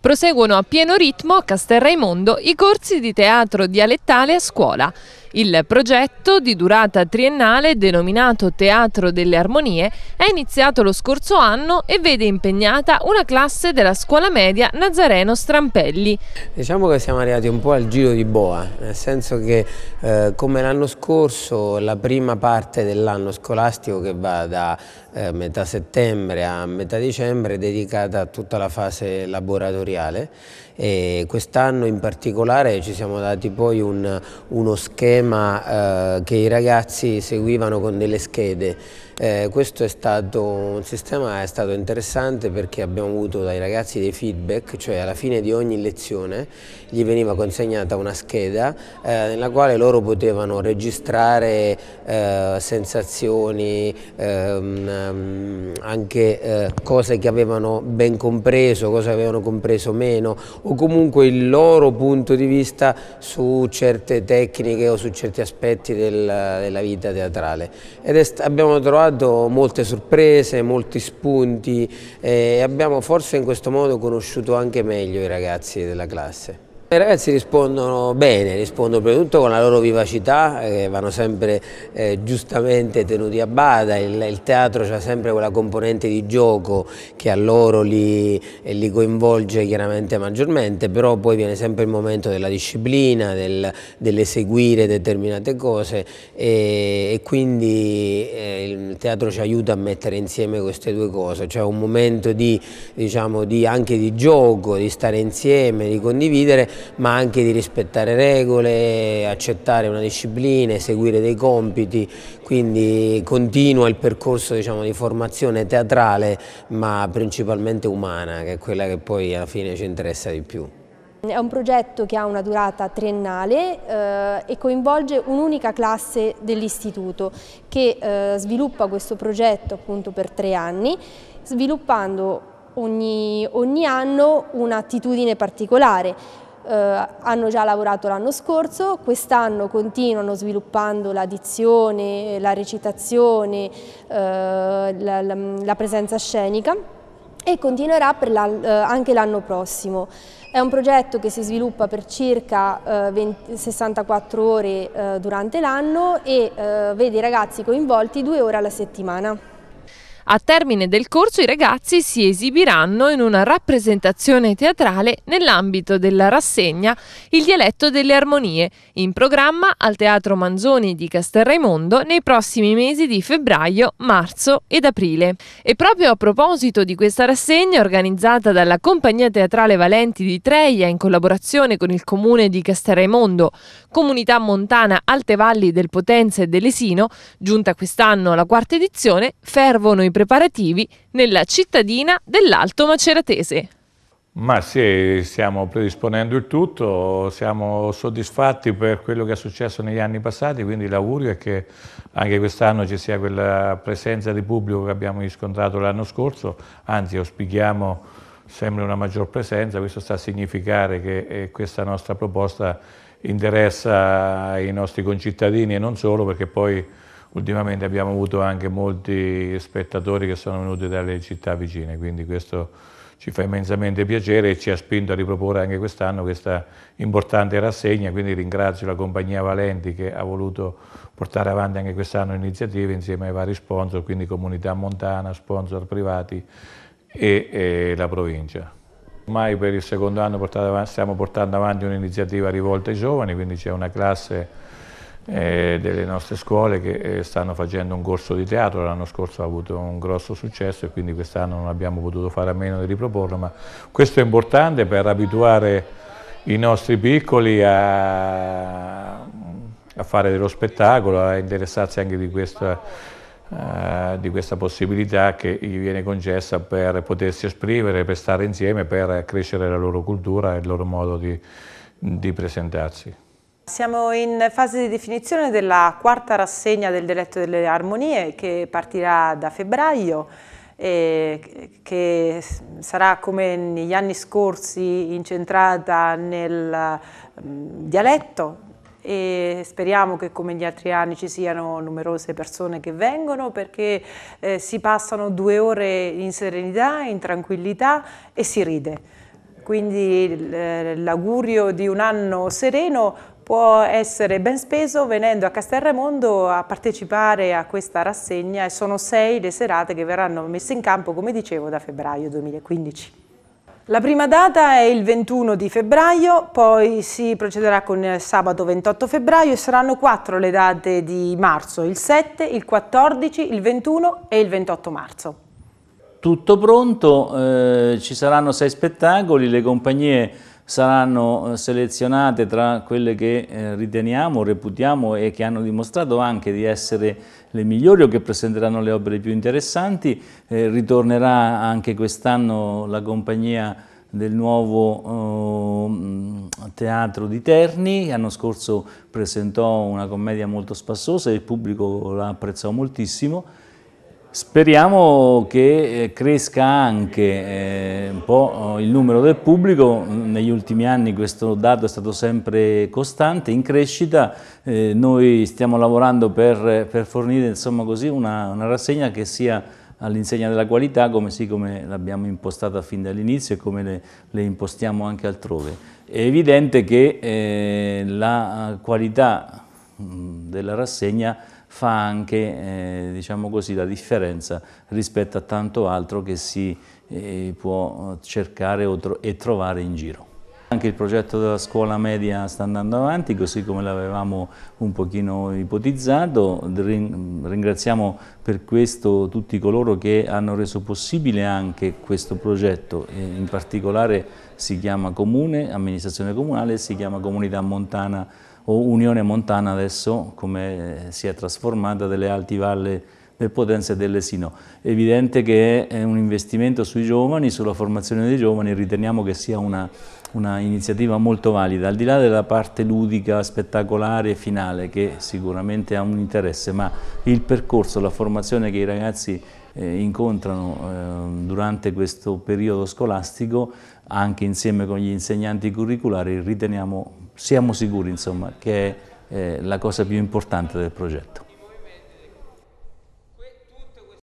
Proseguono a pieno ritmo a Castel Raimondo i corsi di teatro dialettale a scuola. Il progetto, di durata triennale denominato Teatro delle Armonie, è iniziato lo scorso anno e vede impegnata una classe della scuola media Nazareno Strampelli. Diciamo che siamo arrivati un po' al giro di boa, nel senso che eh, come l'anno scorso la prima parte dell'anno scolastico che va da eh, metà settembre a metà dicembre dedicata a tutta la fase laboratoriale e quest'anno in particolare ci siamo dati poi un, uno schema eh, che i ragazzi seguivano con delle schede eh, questo è stato un sistema è stato interessante perché abbiamo avuto dai ragazzi dei feedback, cioè alla fine di ogni lezione gli veniva consegnata una scheda eh, nella quale loro potevano registrare eh, sensazioni, ehm, ehm anche eh, cose che avevano ben compreso, cose che avevano compreso meno o comunque il loro punto di vista su certe tecniche o su certi aspetti del, della vita teatrale. Ed è, abbiamo trovato stato molte sorprese, molti spunti e eh, abbiamo forse in questo modo conosciuto anche meglio i ragazzi della classe. I ragazzi rispondono bene, rispondono prima di tutto con la loro vivacità, eh, vanno sempre eh, giustamente tenuti a bada, il, il teatro ha sempre quella componente di gioco che a loro li, eh, li, coinvolge chiaramente maggiormente, però poi viene sempre il momento della disciplina, del, dell'eseguire determinate cose e, e quindi eh, il teatro ci aiuta a mettere insieme queste due cose, cioè un momento di, diciamo, di, anche di gioco, di stare insieme, di condividere, ma anche di rispettare regole, accettare una disciplina, eseguire dei compiti, quindi continua il percorso diciamo, di formazione teatrale ma principalmente umana, che è quella che poi alla fine ci interessa di più. È un progetto che ha una durata triennale eh, e coinvolge un'unica classe dell'istituto che eh, sviluppa questo progetto appunto per tre anni, sviluppando ogni, ogni anno un'attitudine particolare eh, hanno già lavorato l'anno scorso, quest'anno continuano sviluppando la dizione, la recitazione, eh, la, la, la, presenza scenica e continuerà la, eh, anche l'anno prossimo. È un progetto che si sviluppa per circa eh, 20, 64 ore eh, durante l'anno e eh, vede i ragazzi coinvolti due ore alla settimana. A termine del corso i ragazzi si esibiranno in una rappresentazione teatrale nell'ambito della rassegna Il dialetto delle armonie, in programma al Teatro Manzoni di Castelraimondo nei prossimi mesi di febbraio, marzo ed aprile. E proprio a proposito di questa rassegna organizzata dalla Compagnia Teatrale Valenti di Treia in collaborazione con il Comune di Castelraimondo, Comunità Montana Alte Valli del Potenza e dell'Esino, giunta quest'anno alla quarta edizione, fervono i i preparativi nella cittadina dell'Alto Maceratese. Ma sì, stiamo predisponendo il tutto, siamo soddisfatti per quello che è successo negli anni passati, quindi l'augurio è che anche quest'anno ci sia quella presenza di pubblico che abbiamo riscontrato l'anno scorso, anzi auspichiamo sempre una maggior presenza, questo sta a significare che eh, questa nostra proposta interessa i nostri concittadini e non solo perché poi ultimamente abbiamo avuto anche molti spettatori che sono venuti dalle città vicine, quindi questo ci fa immensamente piacere e ci ha spinto a riproporre anche quest'anno questa importante rassegna, quindi ringrazio la compagnia Valenti che ha voluto portare avanti anche quest'anno l'iniziativa insieme ai vari sponsor, quindi comunità montana, sponsor privati e, e la provincia. Ormai per il secondo anno avanti, stiamo portando avanti un'iniziativa rivolta ai giovani, quindi c'è una classe eh, delle nostre scuole che eh, stanno facendo un corso di teatro, l'anno scorso ha avuto un grosso successo e quindi quest'anno non abbiamo potuto fare a meno di riproporlo, ma questo è importante per abituare i nostri piccoli a, a fare dello spettacolo, a interessarsi anche di questa eh, di questa possibilità che gli viene concessa per potersi esprimere, per stare insieme, per crescere la loro cultura e il loro modo di, di presentarsi. Siamo in fase di definizione della quarta rassegna del Diletto delle Armonie che partirà da febbraio e che sarà come negli anni scorsi incentrata nel mm, dialetto e speriamo che come gli altri anni ci siano numerose persone che vengono perché eh, si passano due ore in serenità, in tranquillità e si ride. Quindi eh, l'augurio di un anno sereno può essere ben speso venendo a Castelramondo a partecipare a questa rassegna e sono sei le serate che verranno messe in campo, come dicevo, da febbraio 2015. La prima data è il 21 di febbraio, poi si procederà con sabato 28 febbraio e saranno quattro le date di marzo, il 7, il 14, il 21 e il 28 marzo. Tutto pronto, eh, ci saranno sei spettacoli, le compagnie saranno eh, selezionate tra quelle che eh, riteniamo, reputiamo e che hanno dimostrato anche di essere le migliori o che presenteranno le opere più interessanti. Eh, ritornerà anche quest'anno la compagnia del nuovo eh, teatro di Terni, l'anno scorso presentò una commedia molto spassosa e il pubblico la apprezzò moltissimo. Speriamo che eh, cresca anche eh, un po' eh, il numero del pubblico, negli ultimi anni questo dato è stato sempre costante, in crescita, noi stiamo lavorando per, per fornire insomma, così, una, una, rassegna che sia all'insegna della qualità come, sì, come l'abbiamo impostata fin dall'inizio e come le, le, impostiamo anche altrove. È evidente che eh, la qualità mm, della rassegna fa anche eh, diciamo così, la differenza rispetto a tanto altro che si eh, può cercare tro e trovare in giro. Anche il progetto della scuola media sta andando avanti, così come l'avevamo un pochino ipotizzato. Ringraziamo per questo tutti coloro che hanno reso possibile anche questo progetto, in particolare si chiama Comune, Amministrazione Comunale, si chiama Comunità Montana o Unione Montana adesso come eh, si è trasformata delle alti valle del Potenza e dell'Esino. È evidente che è un investimento sui giovani, sulla formazione dei giovani, riteniamo che sia una, una iniziativa molto valida, al di là della parte ludica, spettacolare e finale che sicuramente ha un interesse, ma il percorso, la formazione che i ragazzi eh, incontrano eh, durante questo periodo scolastico, anche insieme con gli insegnanti curriculari, riteniamo siamo sicuri insomma, che è eh, la cosa più importante del progetto.